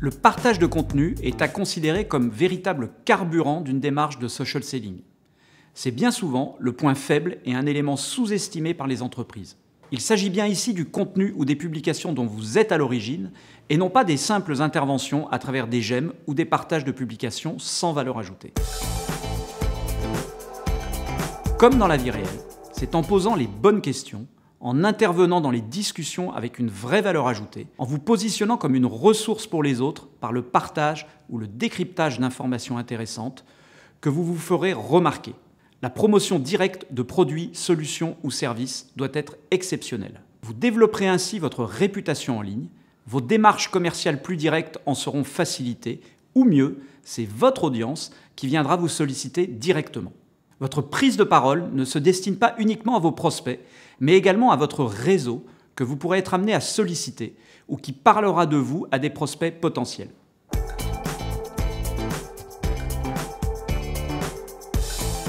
Le partage de contenu est à considérer comme véritable carburant d'une démarche de social selling. C'est bien souvent le point faible et un élément sous-estimé par les entreprises. Il s'agit bien ici du contenu ou des publications dont vous êtes à l'origine et non pas des simples interventions à travers des j'aime ou des partages de publications sans valeur ajoutée. Comme dans la vie réelle, c'est en posant les bonnes questions en intervenant dans les discussions avec une vraie valeur ajoutée, en vous positionnant comme une ressource pour les autres par le partage ou le décryptage d'informations intéressantes, que vous vous ferez remarquer. La promotion directe de produits, solutions ou services doit être exceptionnelle. Vous développerez ainsi votre réputation en ligne, vos démarches commerciales plus directes en seront facilitées, ou mieux, c'est votre audience qui viendra vous solliciter directement. Votre prise de parole ne se destine pas uniquement à vos prospects, mais également à votre réseau que vous pourrez être amené à solliciter ou qui parlera de vous à des prospects potentiels.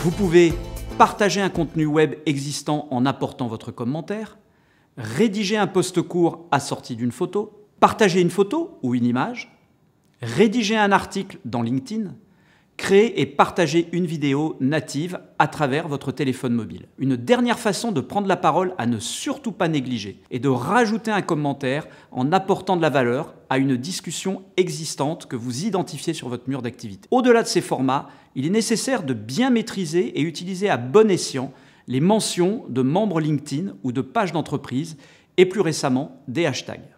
Vous pouvez partager un contenu web existant en apportant votre commentaire, rédiger un poste court assorti d'une photo, partager une photo ou une image, rédiger un article dans LinkedIn, créer et partager une vidéo native à travers votre téléphone mobile. Une dernière façon de prendre la parole à ne surtout pas négliger est de rajouter un commentaire en apportant de la valeur à une discussion existante que vous identifiez sur votre mur d'activité. Au-delà de ces formats, il est nécessaire de bien maîtriser et utiliser à bon escient les mentions de membres LinkedIn ou de pages d'entreprise et plus récemment des hashtags.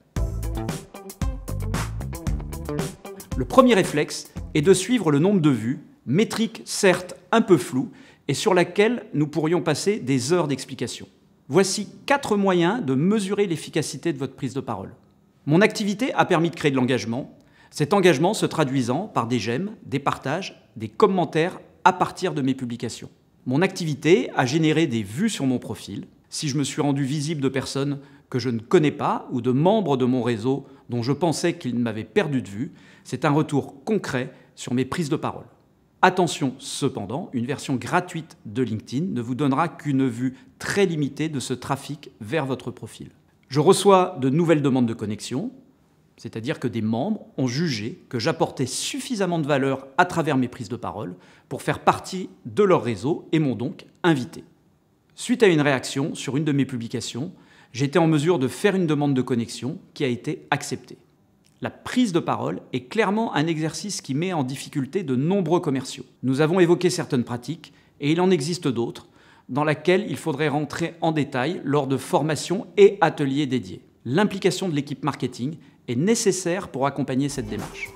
Le premier réflexe et de suivre le nombre de vues, métrique certes un peu floue, et sur laquelle nous pourrions passer des heures d'explication. Voici quatre moyens de mesurer l'efficacité de votre prise de parole. Mon activité a permis de créer de l'engagement, cet engagement se traduisant par des j'aime, des partages, des commentaires à partir de mes publications. Mon activité a généré des vues sur mon profil, si je me suis rendu visible de personnes que je ne connais pas ou de membres de mon réseau dont je pensais qu'ils m'avaient perdu de vue. C'est un retour concret sur mes prises de parole. Attention cependant, une version gratuite de LinkedIn ne vous donnera qu'une vue très limitée de ce trafic vers votre profil. Je reçois de nouvelles demandes de connexion, c'est-à-dire que des membres ont jugé que j'apportais suffisamment de valeur à travers mes prises de parole pour faire partie de leur réseau et m'ont donc invité. Suite à une réaction sur une de mes publications, j'étais en mesure de faire une demande de connexion qui a été acceptée. La prise de parole est clairement un exercice qui met en difficulté de nombreux commerciaux. Nous avons évoqué certaines pratiques et il en existe d'autres dans laquelle il faudrait rentrer en détail lors de formations et ateliers dédiés. L'implication de l'équipe marketing est nécessaire pour accompagner cette démarche.